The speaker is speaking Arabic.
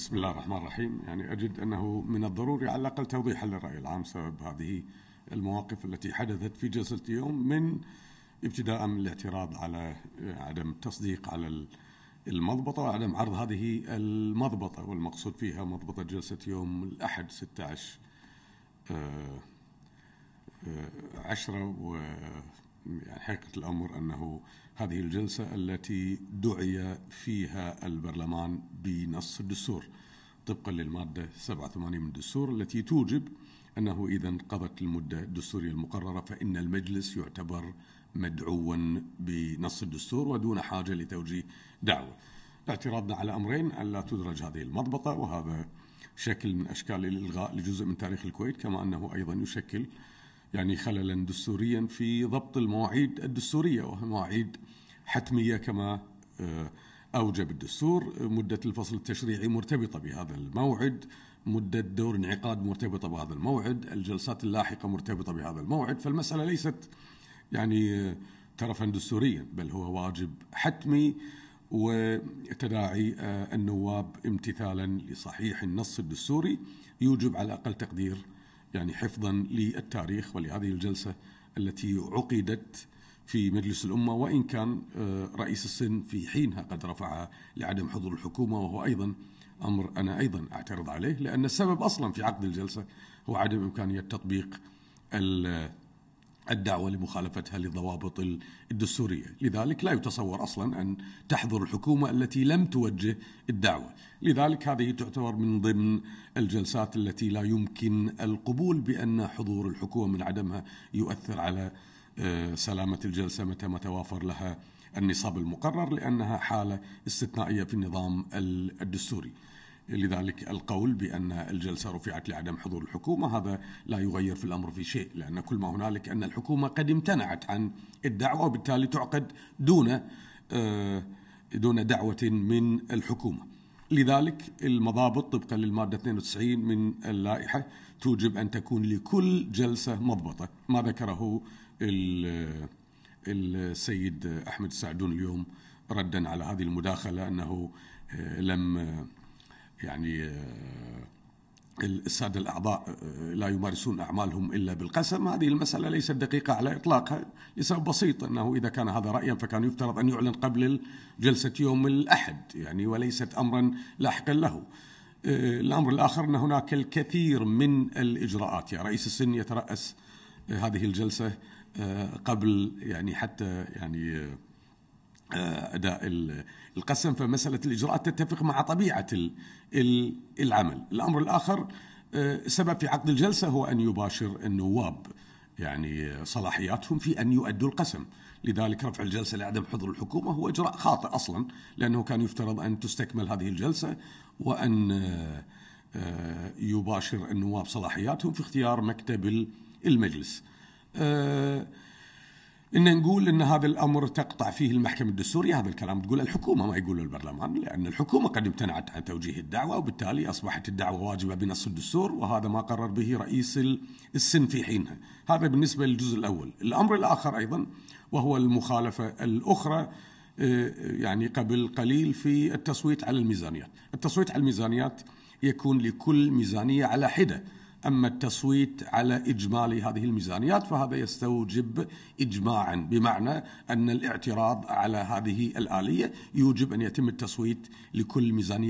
بسم الله الرحمن الرحيم يعني أجد أنه من الضروري على الأقل توضيح للرأي العام سبب هذه المواقف التي حدثت في جلسة اليوم من ابتداء من الاعتراض على عدم التصديق على المضبطة وعدم عرض هذه المضبطة والمقصود فيها مضبطة جلسة يوم الأحد 16 آه، آه، عشرة يعني حقيقة الأمر أنه هذه الجلسة التي دعي فيها البرلمان بنص الدستور طبقا للمادة 87 من الدستور التي توجب أنه إذا انقضت المدة الدستورية المقررة فإن المجلس يعتبر مدعوا بنص الدستور ودون حاجة لتوجيه دعوة اعتراضنا على أمرين ألا تدرج هذه المضبطة وهذا شكل من أشكال الإلغاء لجزء من تاريخ الكويت كما أنه أيضا يشكل يعني خللا دستوريا في ضبط المواعيد الدستورية وهي مواعيد حتمية كما آه، أوجب الدستور مدة الفصل التشريعي مرتبطة بهذا الموعد مدة دور انعقاد مرتبطة بهذا الموعد الجلسات اللاحقة مرتبطة بهذا الموعد فالمسألة ليست يعني ترفا آه، دستوريا بل هو واجب حتمي وتداعي آه، النواب امتثالا لصحيح النص الدستوري يوجب على أقل تقدير يعني حفظا للتاريخ ولهذه الجلسة التي عقدت في مجلس الأمة وإن كان آه، رئيس السن في حينها قد رفعها لعدم حضور الحكومة وهو أيضا أمر أنا أيضا أعترض عليه لأن السبب أصلا في عقد الجلسة هو عدم إمكانية تطبيق الدعوة لمخالفتها للضوابط الدستورية لذلك لا يتصور أصلا أن تحضر الحكومة التي لم توجه الدعوة لذلك هذه تعتبر من ضمن الجلسات التي لا يمكن القبول بأن حضور الحكومة من عدمها يؤثر على آه، سلامة الجلسة متى ما توافر لها النصاب المقرر لأنها حالة استثنائية في النظام الدستوري لذلك القول بأن الجلسة رفعت لعدم حضور الحكومة هذا لا يغير في الأمر في شيء لأن كل ما هنالك أن الحكومة قد امتنعت عن الدعوة وبالتالي تعقد دون آه، دون دعوة من الحكومة لذلك المضابط طبقا للمادة 92 من اللائحة توجب أن تكون لكل جلسة مضبطة ما ذكره السيد أحمد السعدون اليوم ردا على هذه المداخلة أنه آه، لم يعني آه، السادة الأعضاء آه، لا يمارسون أعمالهم إلا بالقسم هذه المسألة ليست دقيقة على إطلاقها لسبب بسيط أنه إذا كان هذا رأيا فكان يفترض أن يعلن قبل جلسة يوم الأحد يعني وليست أمرا لاحقا له آه، الأمر الآخر أن هناك الكثير من الإجراءات يعني رئيس السن يترأس هذه الجلسة قبل يعني حتى يعني آه، اداء القسم فمساله الاجراءات تتفق مع طبيعه العمل، الامر الاخر آه، سبب في عقد الجلسه هو ان يباشر النواب يعني صلاحياتهم في ان يؤدوا القسم، لذلك رفع الجلسه لعدم حضور الحكومه هو اجراء خاطئ اصلا لانه كان يفترض ان تستكمل هذه الجلسه وان آه، يباشر النواب صلاحياتهم في اختيار مكتب المجلس. ان نقول ان هذا الامر تقطع فيه المحكمه الدستوريه هذا الكلام تقول الحكومه ما يقول البرلمان لان الحكومه قد امتنعت عن توجيه الدعوه وبالتالي اصبحت الدعوه واجبه بنص الدستور وهذا ما قرر به رئيس السن في حينها هذا بالنسبه للجزء الاول الامر الاخر ايضا وهو المخالفه الاخرى آه، يعني قبل قليل في التصويت على الميزانيات التصويت على الميزانيات يكون لكل ميزانيه على حده أما التصويت على إجمالي هذه الميزانيات فهذا يستوجب إجماعا بمعنى أن الاعتراض على هذه الآلية يوجب أن يتم التصويت لكل ميزانية